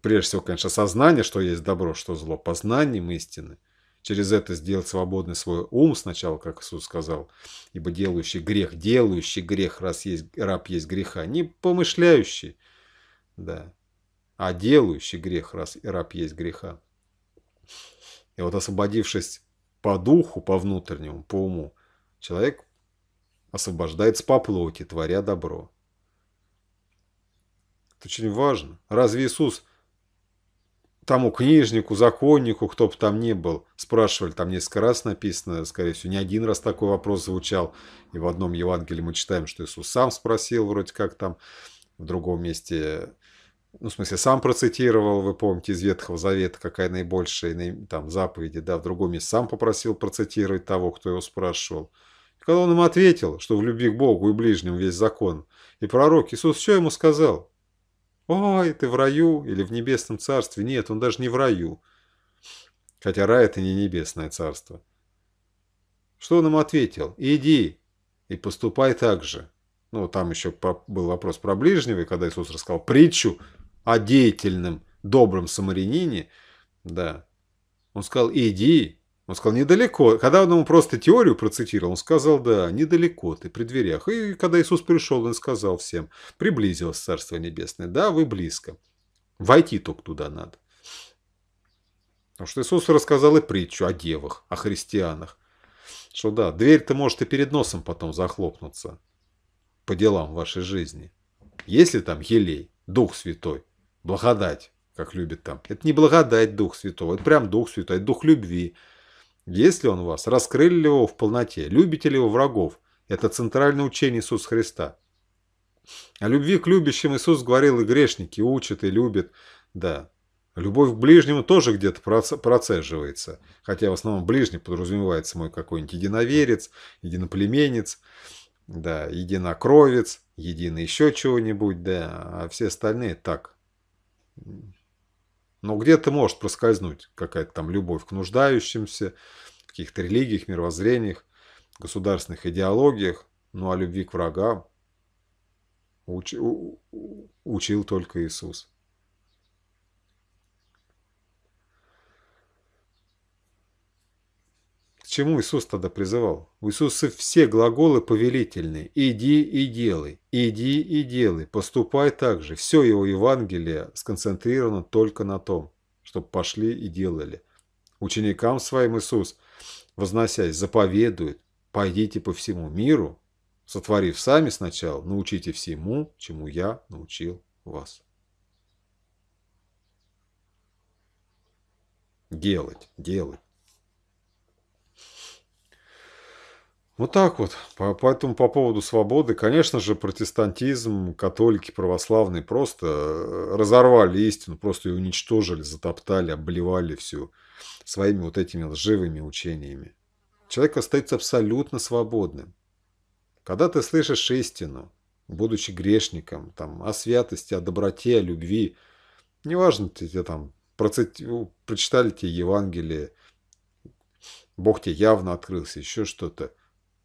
прежде всего, конечно, сознание, что есть добро, что зло, познанием истины – через это сделать свободный свой ум сначала, как Иисус сказал, ибо делающий грех, делающий грех, раз есть раб есть греха, не помышляющий, да, а делающий грех, раз и раб есть греха. И вот освободившись по духу, по внутреннему, по уму, человек освобождается по плоти, творя добро. Это очень важно. Разве Иисус тому книжнику, законнику, кто бы там ни был, спрашивали, там несколько раз написано, скорее всего, не один раз такой вопрос звучал. И в одном Евангелии мы читаем, что Иисус сам спросил, вроде как там, в другом месте ну, в смысле, сам процитировал, вы помните, из Ветхого Завета, какая наибольшая там заповеди, да, в другом месте сам попросил процитировать того, кто его спрашивал. И когда он им ответил, что в любви к Богу и ближним весь закон, и пророк Иисус все ему сказал? Ой, ты в раю или в небесном царстве? Нет, он даже не в раю. Хотя рай – это не небесное царство. Что он им ответил? Иди и поступай так же. Ну, там еще был вопрос про ближнего, и когда Иисус рассказал притчу, о деятельном, добром самарянине, да, он сказал, иди, он сказал, недалеко. Когда он ему просто теорию процитировал, он сказал, да, недалеко ты, при дверях. И когда Иисус пришел, он сказал всем, приблизилось Царство Небесное, да, вы близко. Войти только туда надо. Потому что Иисус рассказал и притчу о девах, о христианах. Что да, дверь-то может и перед носом потом захлопнуться по делам вашей жизни. Если там елей, Дух Святой, Благодать, как любят там. Это не благодать Дух Святого, это прям Дух Святой, это Дух любви. Есть ли он у вас, раскрыли ли его в полноте, любите ли его врагов, это центральное учение Иисуса Христа. О любви к любящим Иисус говорил и грешники, и учат, и любят. Да, любовь к ближнему тоже где-то процеживается. Хотя в основном ближний подразумевается мой какой-нибудь единоверец, единоплеменец, да, единокровец, единый еще чего-нибудь, да, а все остальные так, но где-то может проскользнуть какая-то там любовь к нуждающимся, в каких-то религиях, мировоззрениях, государственных идеологиях. Ну а любви к врагам учил, учил только Иисус. чему Иисус тогда призывал? У Иисуса все глаголы повелительные. Иди и делай, иди и делай, поступай так же. Все его Евангелие сконцентрировано только на том, чтобы пошли и делали. Ученикам своим Иисус, возносясь, заповедует, пойдите по всему миру, сотворив сами сначала, научите всему, чему я научил вас. Делать, делать. Вот так вот. Поэтому по поводу свободы, конечно же, протестантизм, католики, православные просто э, разорвали истину, просто ее уничтожили, затоптали, обливали всю своими вот этими лживыми учениями. Человек остается абсолютно свободным. Когда ты слышишь истину, будучи грешником, там, о святости, о доброте, о любви, неважно, ты, ты там процит... Ну, прочитали тебе Евангелие, Бог тебе явно открылся, еще что-то –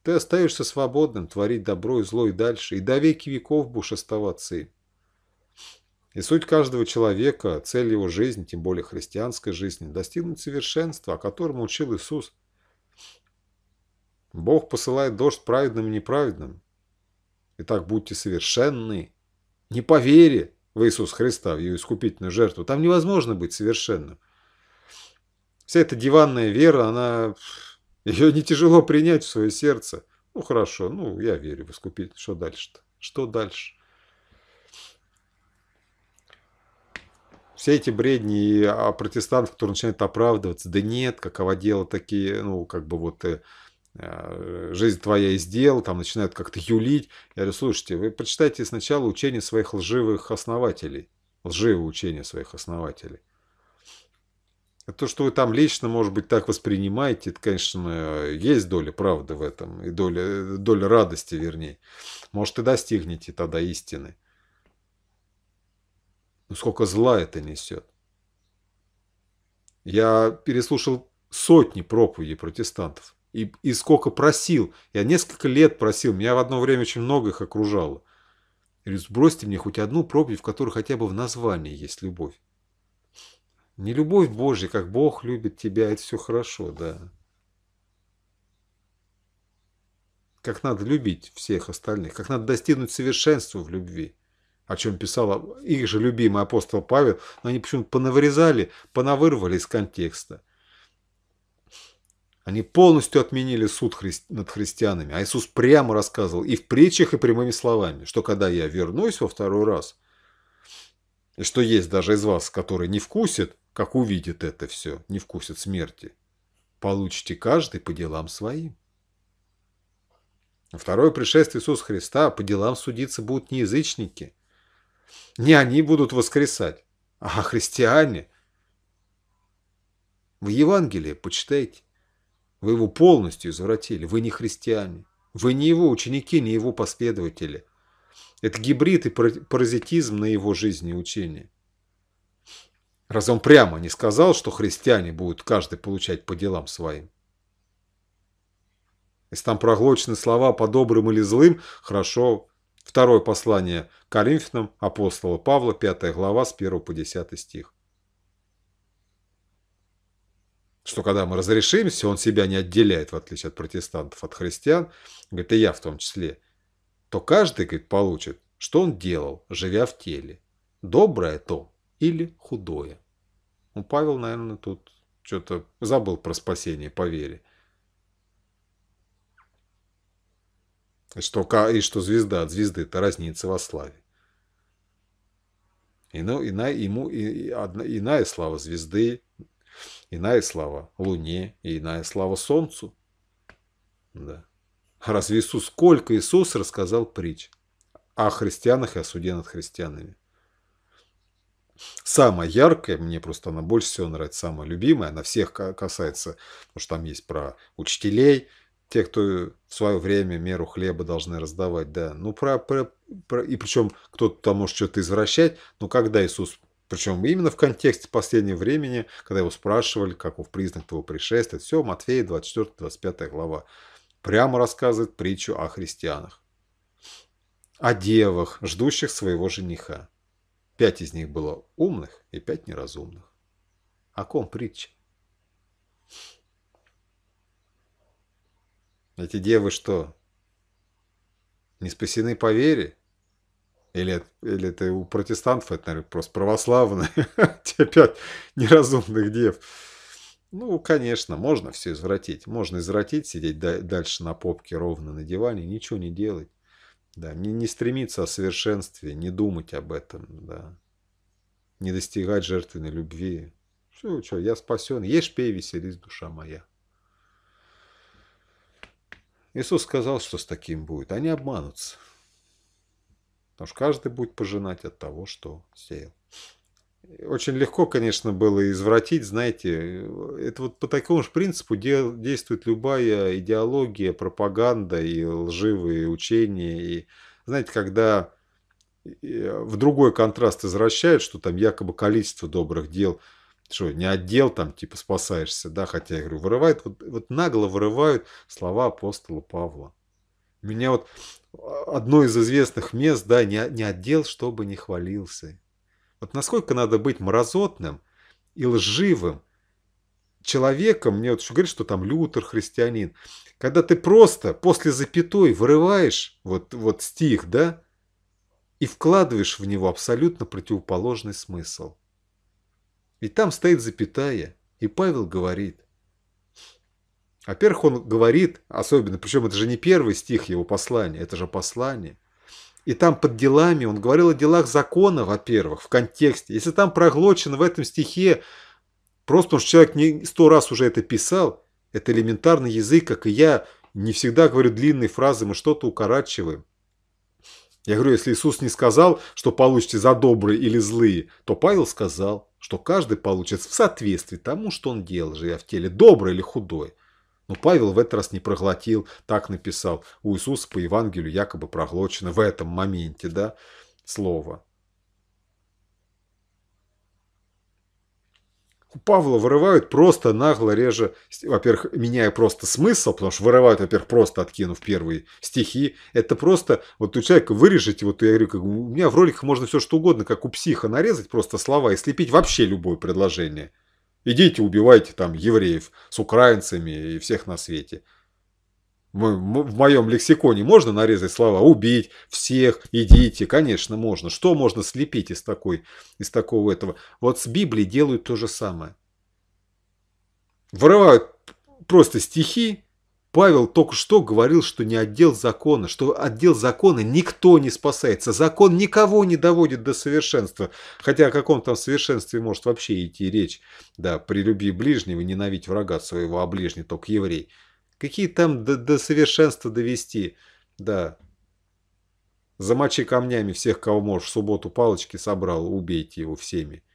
ты остаешься свободным, творить добро и зло и дальше, и до веки веков будешь оставаться им. И суть каждого человека, цель его жизни, тем более христианской жизни, достигнуть совершенства, о котором учил Иисус. Бог посылает дождь праведным и неправедным. Итак, будьте совершенны. Не по вере в Иисус Христа, в ее искупительную жертву. Там невозможно быть совершенным. Вся эта диванная вера, она ее не тяжело принять в свое сердце. Ну, хорошо, ну, я верю в искупитель. Что дальше-то? Что дальше? Все эти бредни о а, протестантах, которые начинают оправдываться. Да нет, каково дело такие, ну, как бы вот э, а, жизнь твоя и дел, там начинают как-то юлить. Я говорю, слушайте, вы прочитайте сначала учение своих лживых основателей, лживое учение своих основателей. А то, что вы там лично, может быть, так воспринимаете, это, конечно, э, есть доля правды в этом, и доля, э, доля радости, вернее. Может, и достигнете тогда истины. Но ну, сколько зла это несет. Я переслушал сотни проповедей протестантов. И, и сколько просил. Я несколько лет просил. Меня в одно время очень много их окружало. Я говорю, сбросьте мне хоть одну проповедь, в которой хотя бы в названии есть любовь. Не любовь Божья, как Бог любит тебя, это все хорошо, да. Как надо любить всех остальных, как надо достигнуть совершенства в любви о чем писал их же любимый апостол Павел, но они почему-то понавырезали, понавырвали из контекста. Они полностью отменили суд над христианами, а Иисус прямо рассказывал и в притчах, и прямыми словами, что когда я вернусь во второй раз, и что есть даже из вас, который не вкусит как увидит это все, не вкусит смерти. Получите каждый по делам своим. второе пришествие Иисуса Христа по делам судиться будут не язычники. Не они будут воскресать, а христиане. Вы Евангелие почитайте. Вы его полностью извратили. Вы не христиане. Вы не его ученики, не его последователи. Это гибрид и паразитизм на его жизни и учении. Раз он прямо не сказал, что христиане будут каждый получать по делам своим? Если там проглочены слова по добрым или злым, хорошо. Второе послание Коринфянам апостола Павла, 5 глава, с 1 по 10 стих. Что когда мы разрешимся, он себя не отделяет, в отличие от протестантов, от христиан, говорит, и я в том числе, то каждый, говорит, получит, что он делал, живя в теле. Доброе то, или худое. Ну, Павел, наверное, тут что-то забыл про спасение по вере. И что, и что звезда от звезды – то разница во славе. Ино, ну, иная, ему, и, одна, иная слава звезды, иная слава луне, и иная слава солнцу. Да. Разве Иисус, сколько Иисус рассказал притч о христианах и о суде над христианами? самая яркая, мне просто она больше всего нравится, самая любимая, она всех касается, потому что там есть про учителей, те, кто в свое время меру хлеба должны раздавать, да. Ну, про, про, про и причем кто-то там может что-то извращать, но когда Иисус, причем именно в контексте последнего времени, когда его спрашивали, каков признак твоего пришествия, все, Матфея 24-25 глава, прямо рассказывает притчу о христианах, о девах, ждущих своего жениха. Пять из них было умных и пять неразумных. О ком притча? Эти девы что, не спасены по вере? Или, или это у протестантов, это, наверное, просто православные, те пять неразумных дев. Ну, конечно, можно все извратить. Можно извратить, сидеть дальше на попке ровно на диване, ничего не делать. Да, не, не стремиться о совершенстве, не думать об этом, да. Не достигать жертвенной любви. Все, что, я спасен. Ешь, пей, веселись, душа моя. Иисус сказал, что с таким будет. Они обманутся. Потому что каждый будет пожинать от того, что сеял. Очень легко, конечно, было извратить, знаете, это вот по такому же принципу де действует любая идеология, пропаганда и лживые учения. И, знаете, когда э, в другой контраст извращают, что там якобы количество добрых дел, что не отдел там, типа спасаешься, да, хотя я говорю, вырывают, вот, вот нагло вырывают слова апостола Павла. Меня вот а, одно из известных мест, да, не, не отдел, чтобы не хвалился. Вот насколько надо быть мразотным и лживым человеком, мне вот еще говорят что там Лютер, христианин, когда ты просто после запятой вырываешь вот, вот стих, да, и вкладываешь в него абсолютно противоположный смысл. и там стоит запятая, и Павел говорит. Во-первых, он говорит, особенно, причем это же не первый стих его послания, это же послание, и там под делами он говорил о делах закона, во-первых, в контексте. Если там проглочено в этом стихе, просто потому что человек не сто раз уже это писал, это элементарный язык, как и я не всегда говорю длинные фразы, мы что-то укорачиваем. Я говорю, если Иисус не сказал, что получите за добрые или злые, то Павел сказал, что каждый получит в соответствии тому, что он делал, же я в теле, доброе или худое. Но Павел в этот раз не проглотил, так написал. У Иисуса по Евангелию якобы проглочено в этом моменте, да, слово. У Павла вырывают просто нагло реже, во-первых, меняя просто смысл, потому что вырывают, во-первых, просто откинув первые стихи. Это просто, вот у человека вырежете, вот я говорю, как, у меня в роликах можно все что угодно, как у психа нарезать просто слова и слепить вообще любое предложение – Идите убивайте там евреев с украинцами и всех на свете. Мы, в моем лексиконе можно нарезать слова «убить», «всех», «идите», конечно, можно. Что можно слепить из, такой, из такого этого? Вот с Библией делают то же самое. Вырывают просто стихи, Павел только что говорил, что не отдел закона, что отдел закона никто не спасается, закон никого не доводит до совершенства, хотя о каком там совершенстве может вообще идти речь, да, при любви ближнего ненавидь врага своего, а ближний только еврей. Какие там до, до совершенства довести, да. Замочи камнями всех, кого можешь, в субботу палочки собрал, убейте его всеми.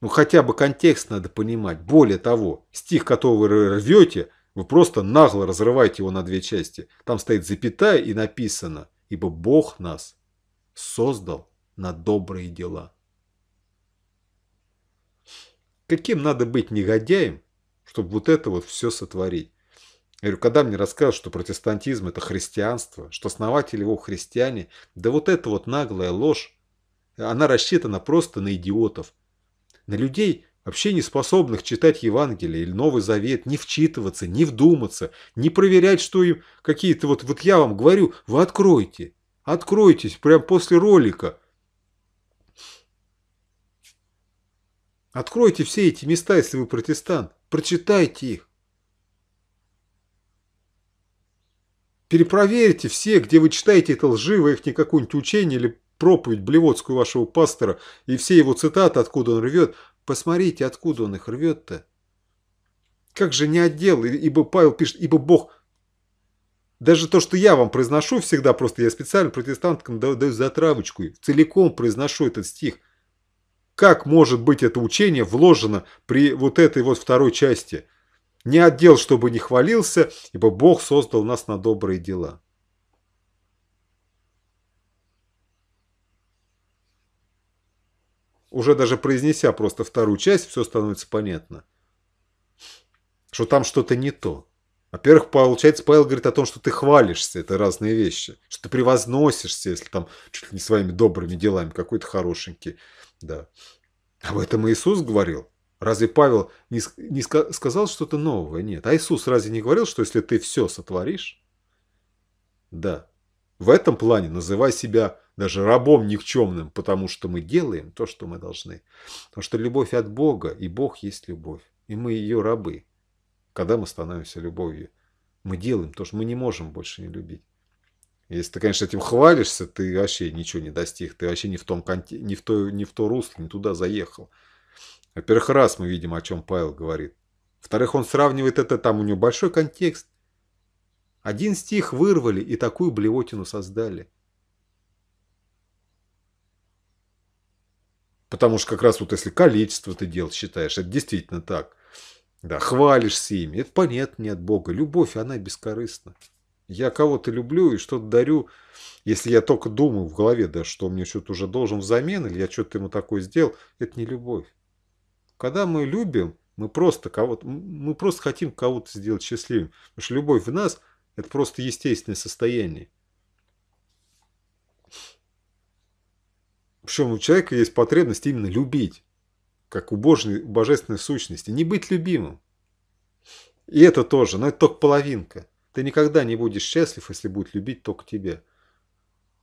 Ну хотя бы контекст надо понимать. Более того, стих, который вы рвете, вы просто нагло разрываете его на две части. Там стоит запятая и написано, ибо Бог нас создал на добрые дела. Каким надо быть негодяем, чтобы вот это вот все сотворить? Я говорю, когда мне расскажут, что протестантизм – это христианство, что основатели его христиане, да вот эта вот наглая ложь, она рассчитана просто на идиотов, на людей, Вообще не способных читать Евангелие или Новый Завет, не вчитываться, не вдуматься, не проверять, что им какие-то вот, вот я вам говорю, вы откройте, откройтесь прямо после ролика. Откройте все эти места, если вы протестант, прочитайте их. Перепроверьте все, где вы читаете это лживое их не какое-нибудь учение или проповедь блевотскую вашего пастора и все его цитаты, откуда он рвет, Посмотрите, откуда он их рвет-то. Как же не отдел, ибо Павел пишет, ибо Бог... Даже то, что я вам произношу всегда, просто я специально протестанткам даю, даю затравочку, целиком произношу этот стих. Как может быть это учение вложено при вот этой вот второй части? Не отдел, чтобы не хвалился, ибо Бог создал нас на добрые дела. уже даже произнеся просто вторую часть, все становится понятно. Что там что-то не то. Во-первых, получается, Павел говорит о том, что ты хвалишься, это разные вещи. Что ты превозносишься, если там чуть ли не своими добрыми делами, какой-то хорошенький. Да. Об этом Иисус говорил. Разве Павел не, не сказал что-то новое? Нет. А Иисус разве не говорил, что если ты все сотворишь? Да. В этом плане называй себя даже рабом никчемным, потому что мы делаем то, что мы должны. Потому что любовь от Бога, и Бог есть любовь. И мы ее рабы. Когда мы становимся любовью, мы делаем то, что мы не можем больше не любить. Если ты, конечно, этим хвалишься, ты вообще ничего не достиг, ты вообще не в, том конте... не в, то... не в то русло, не туда заехал. Во-первых, раз мы видим, о чем Павел говорит. Во-вторых, он сравнивает это, там у него большой контекст, один стих вырвали и такую блевотину создали. Потому что как раз вот если количество ты дел считаешь, это действительно так. Да, хвалишься ими. Это понятно не от Бога. Любовь, она бескорыстна. Я кого-то люблю и что-то дарю, если я только думаю в голове, да, что мне что-то уже должен взамен, или я что-то ему такое сделал, это не любовь. Когда мы любим, мы просто, кого то мы просто хотим кого-то сделать счастливым. Потому что любовь в нас – это просто естественное состояние. Причем у человека есть потребность именно любить, как у божественной, божественной сущности. Не быть любимым. И это тоже, но это только половинка. Ты никогда не будешь счастлив, если будет любить только тебя.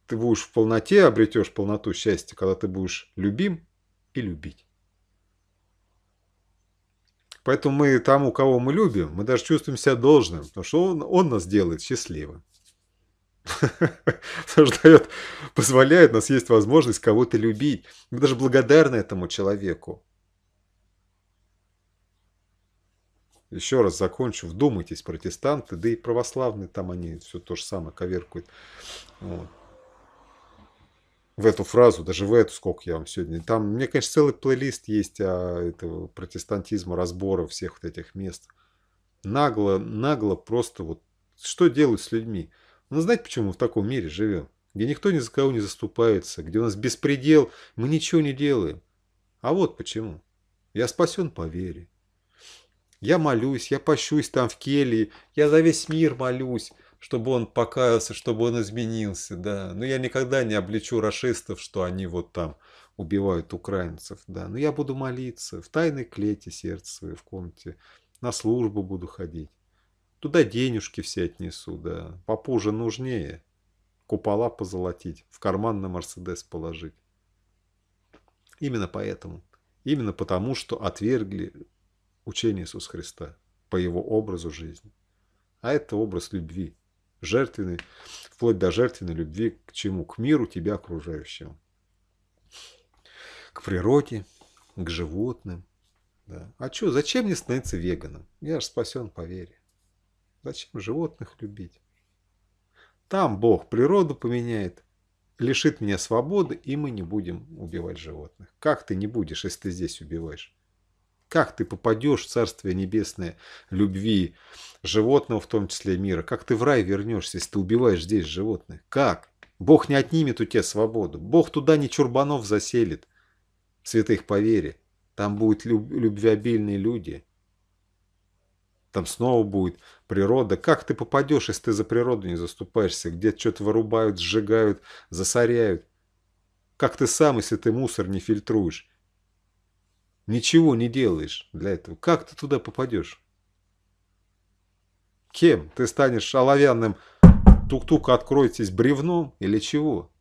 Ты будешь в полноте, обретешь полноту счастья, когда ты будешь любим и любить. Поэтому мы тому, кого мы любим, мы даже чувствуем себя должным, потому что он, он нас делает счастливым. Потому что дает, позволяет, нас есть возможность кого-то любить. Мы даже благодарны этому человеку. Еще раз закончу, вдумайтесь, протестанты, да и православные там они все то же самое коверкуют. Вот в эту фразу, даже в эту, сколько я вам сегодня... Там, мне, конечно, целый плейлист есть о а, этого протестантизма, разбора всех вот этих мест. Нагло, нагло просто вот... Что делают с людьми? Ну, знаете, почему мы в таком мире живем? Где никто ни за кого не заступается, где у нас беспредел, мы ничего не делаем. А вот почему. Я спасен по вере. Я молюсь, я пощусь там в келье, я за весь мир молюсь чтобы он покаялся, чтобы он изменился, да. Но я никогда не обличу расистов, что они вот там убивают украинцев, да. Но я буду молиться в тайной клете сердце свое, в комнате, на службу буду ходить. Туда денежки все отнесу, да. Попозже нужнее. Купола позолотить, в карман на Мерседес положить. Именно поэтому. Именно потому, что отвергли учение Иисуса Христа по его образу жизни. А это образ любви, жертвенной, вплоть до жертвенной любви к чему? К миру тебя окружающему. К природе, к животным. Да. А что, зачем мне становиться веганом? Я же спасен по вере. Зачем животных любить? Там Бог природу поменяет, лишит меня свободы, и мы не будем убивать животных. Как ты не будешь, если ты здесь убиваешь? Как ты попадешь в Царствие Небесное любви животного, в том числе мира? Как ты в рай вернешься, если ты убиваешь здесь животных? Как? Бог не отнимет у тебя свободу. Бог туда не чурбанов заселит. Святых по вере. Там будут люб любвеобильные люди. Там снова будет природа. Как ты попадешь, если ты за природу не заступаешься? Где-то что-то вырубают, сжигают, засоряют. Как ты сам, если ты мусор не фильтруешь? ничего не делаешь для этого, как ты туда попадешь? Кем? Ты станешь оловянным тук-тук откройтесь бревном или чего?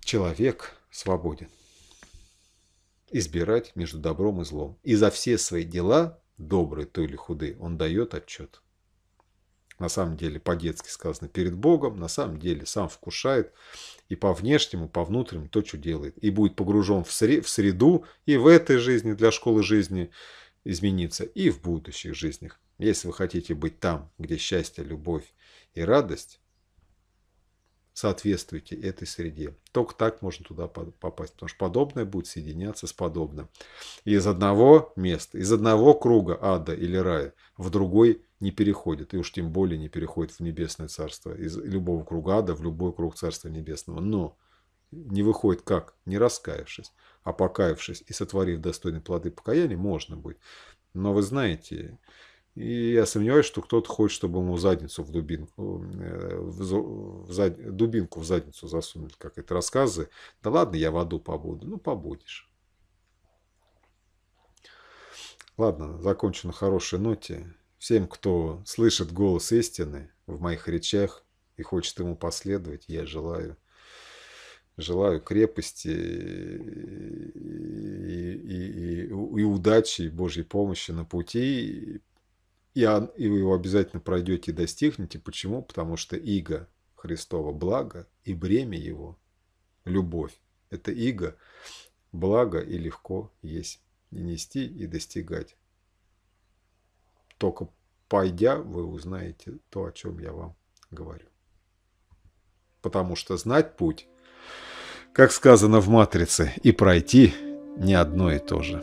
Человек свободен. Избирать между добром и злом. И за все свои дела, добрые то или худые, он дает отчет на самом деле по-детски сказано, перед Богом, на самом деле сам вкушает и по внешнему, по внутреннему то, что делает. И будет погружен в среду и в этой жизни для школы жизни измениться, и в будущих жизнях. Если вы хотите быть там, где счастье, любовь и радость, соответствуйте этой среде. Только так можно туда попасть, потому что подобное будет соединяться с подобным. И из одного места, из одного круга ада или рая в другой не переходит, и уж тем более не переходит в небесное царство, из любого круга ада в любой круг царства небесного. Но не выходит как? Не раскаявшись, а покаявшись и сотворив достойные плоды покаяния, можно будет. Но вы знаете, и я сомневаюсь, что кто-то хочет, чтобы ему задницу в дубинку, э, в зад... дубинку в задницу засунуть, как это рассказы. Да ладно, я в аду побуду. Ну, побудешь. Ладно, закончу на хорошей ноте. Всем, кто слышит голос истины в моих речах и хочет ему последовать, я желаю желаю крепости и, и, и, и удачи, и Божьей помощи на пути и, он, и вы его обязательно пройдете и достигнете. Почему? Потому что иго Христова благо и бремя его – любовь. Это иго благо и легко есть, и нести, и достигать. Только пойдя, вы узнаете то, о чем я вам говорю. Потому что знать путь, как сказано в «Матрице», и пройти – не одно и то же.